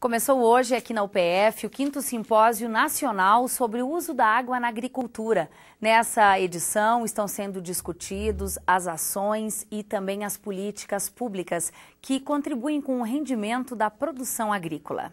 Começou hoje aqui na UPF o quinto simpósio nacional sobre o uso da água na agricultura. Nessa edição estão sendo discutidos as ações e também as políticas públicas que contribuem com o rendimento da produção agrícola.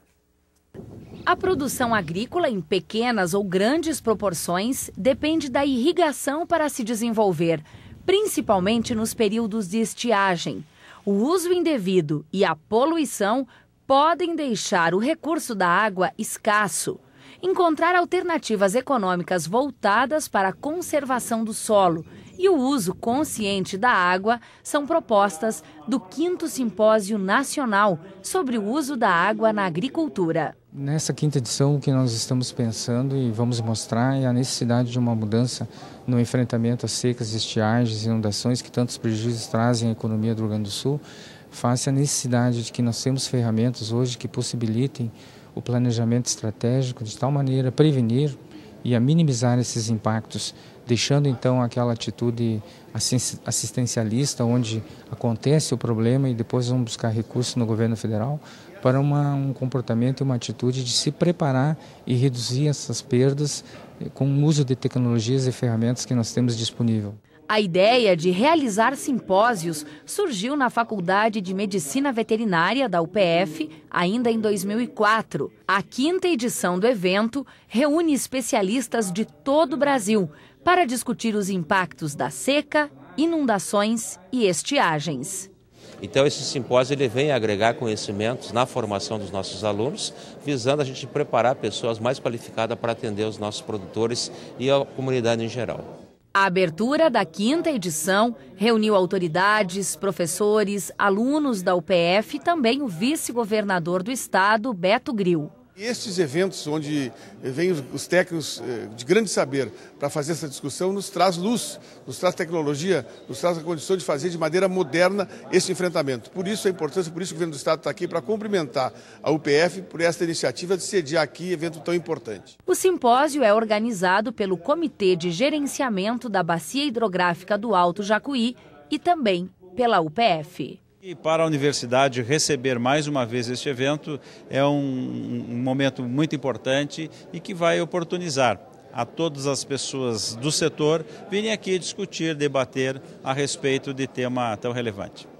A produção agrícola, em pequenas ou grandes proporções, depende da irrigação para se desenvolver, principalmente nos períodos de estiagem. O uso indevido e a poluição podem deixar o recurso da água escasso, encontrar alternativas econômicas voltadas para a conservação do solo e o uso consciente da água são propostas do 5 Simpósio Nacional sobre o uso da água na agricultura. Nessa quinta edição, o que nós estamos pensando e vamos mostrar é a necessidade de uma mudança no enfrentamento às secas, estiagens, inundações que tantos prejuízos trazem à economia do Rio Grande do Sul, face à necessidade de que nós temos ferramentas hoje que possibilitem o planejamento estratégico de tal maneira a prevenir e a minimizar esses impactos, deixando então aquela atitude assistencialista onde acontece o problema e depois vão buscar recursos no governo federal para uma, um comportamento e uma atitude de se preparar e reduzir essas perdas eh, com o uso de tecnologias e ferramentas que nós temos disponível. A ideia de realizar simpósios surgiu na Faculdade de Medicina Veterinária da UPF, ainda em 2004. A quinta edição do evento reúne especialistas de todo o Brasil para discutir os impactos da seca, inundações e estiagens. Então, esse simpósio ele vem agregar conhecimentos na formação dos nossos alunos, visando a gente preparar pessoas mais qualificadas para atender os nossos produtores e a comunidade em geral. A abertura da quinta edição reuniu autoridades, professores, alunos da UPF e também o vice-governador do estado, Beto Gril estes eventos onde eh, vêm os técnicos eh, de grande saber para fazer essa discussão nos traz luz, nos traz tecnologia, nos traz a condição de fazer de maneira moderna esse enfrentamento. Por isso a importância, por isso o governo do Estado está aqui para cumprimentar a UPF por esta iniciativa de sediar aqui evento tão importante. O simpósio é organizado pelo Comitê de Gerenciamento da Bacia Hidrográfica do Alto Jacuí e também pela UPF. E para a universidade receber mais uma vez este evento é um, um momento muito importante e que vai oportunizar a todas as pessoas do setor virem aqui discutir, debater a respeito de tema tão relevante.